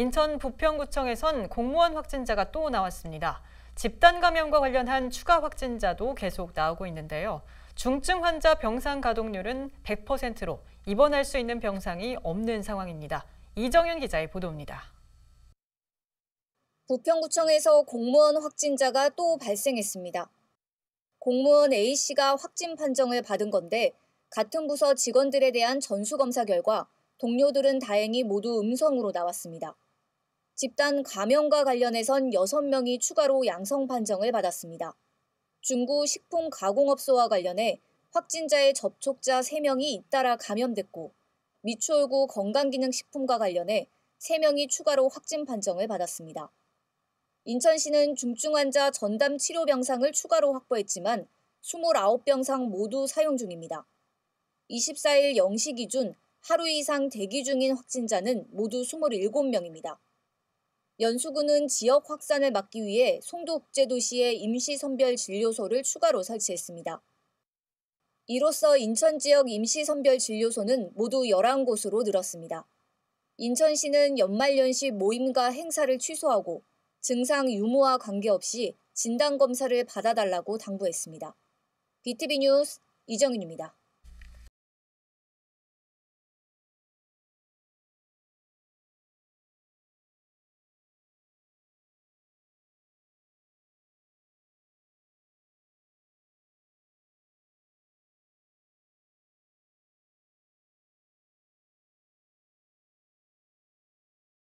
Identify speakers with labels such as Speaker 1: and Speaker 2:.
Speaker 1: 인천 부평구청에선 공무원 확진자가 또 나왔습니다. 집단 감염과 관련한 추가 확진자도 계속 나오고 있는데요. 중증 환자 병상 가동률은 100%로 입원할 수 있는 병상이 없는 상황입니다. 이정현 기자의 보도입니다.
Speaker 2: 부평구청에서 공무원 확진자가 또 발생했습니다. 공무원 A씨가 확진 판정을 받은 건데 같은 부서 직원들에 대한 전수검사 결과 동료들은 다행히 모두 음성으로 나왔습니다. 집단 감염과 관련해선 6명이 추가로 양성 판정을 받았습니다. 중구 식품 가공업소와 관련해 확진자의 접촉자 3명이 잇따라 감염됐고 미추홀구 건강기능식품과 관련해 3명이 추가로 확진 판정을 받았습니다. 인천시는 중증 환자 전담 치료 병상을 추가로 확보했지만 29병상 모두 사용 중입니다. 24일 0시 기준 하루 이상 대기 중인 확진자는 모두 27명입니다. 연수구는 지역 확산을 막기 위해 송도 국제도시에 임시선별진료소를 추가로 설치했습니다. 이로써 인천 지역 임시선별진료소는 모두 11곳으로 늘었습니다. 인천시는 연말연시 모임과 행사를 취소하고 증상 유무와 관계없이 진단검사를 받아달라고 당부했습니다. BTV 뉴스 이정윤입니다.